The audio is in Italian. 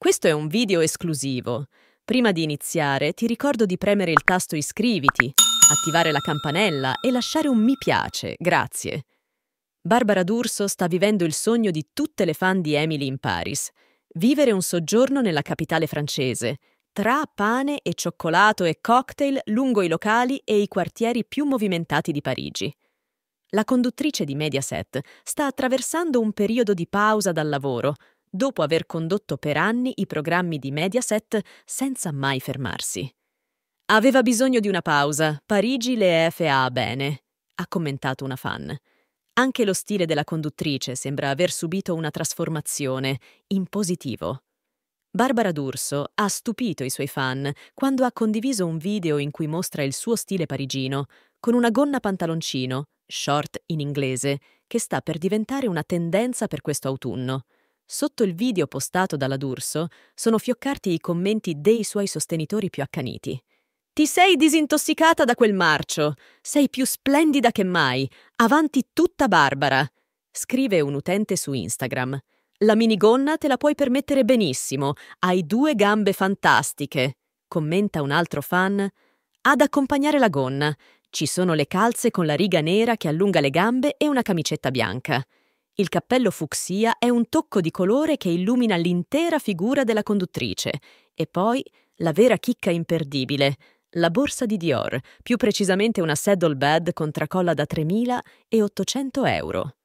Questo è un video esclusivo. Prima di iniziare ti ricordo di premere il tasto iscriviti, attivare la campanella e lasciare un mi piace, grazie. Barbara D'Urso sta vivendo il sogno di tutte le fan di Emily in Paris, vivere un soggiorno nella capitale francese, tra pane e cioccolato e cocktail lungo i locali e i quartieri più movimentati di Parigi. La conduttrice di Mediaset sta attraversando un periodo di pausa dal lavoro, dopo aver condotto per anni i programmi di Mediaset senza mai fermarsi. Aveva bisogno di una pausa, Parigi le FA bene, ha commentato una fan. Anche lo stile della conduttrice sembra aver subito una trasformazione, in positivo. Barbara D'Urso ha stupito i suoi fan quando ha condiviso un video in cui mostra il suo stile parigino, con una gonna pantaloncino, short in inglese, che sta per diventare una tendenza per questo autunno. Sotto il video postato dalla D'Urso sono fioccarti i commenti dei suoi sostenitori più accaniti. Ti sei disintossicata da quel marcio. Sei più splendida che mai. Avanti tutta Barbara. Scrive un utente su Instagram. La minigonna te la puoi permettere benissimo. Hai due gambe fantastiche. Commenta un altro fan. Ad accompagnare la gonna. Ci sono le calze con la riga nera che allunga le gambe e una camicetta bianca. Il cappello fucsia è un tocco di colore che illumina l'intera figura della conduttrice. E poi la vera chicca imperdibile, la borsa di Dior, più precisamente una saddle bed con tracolla da 3.000 e 800 euro.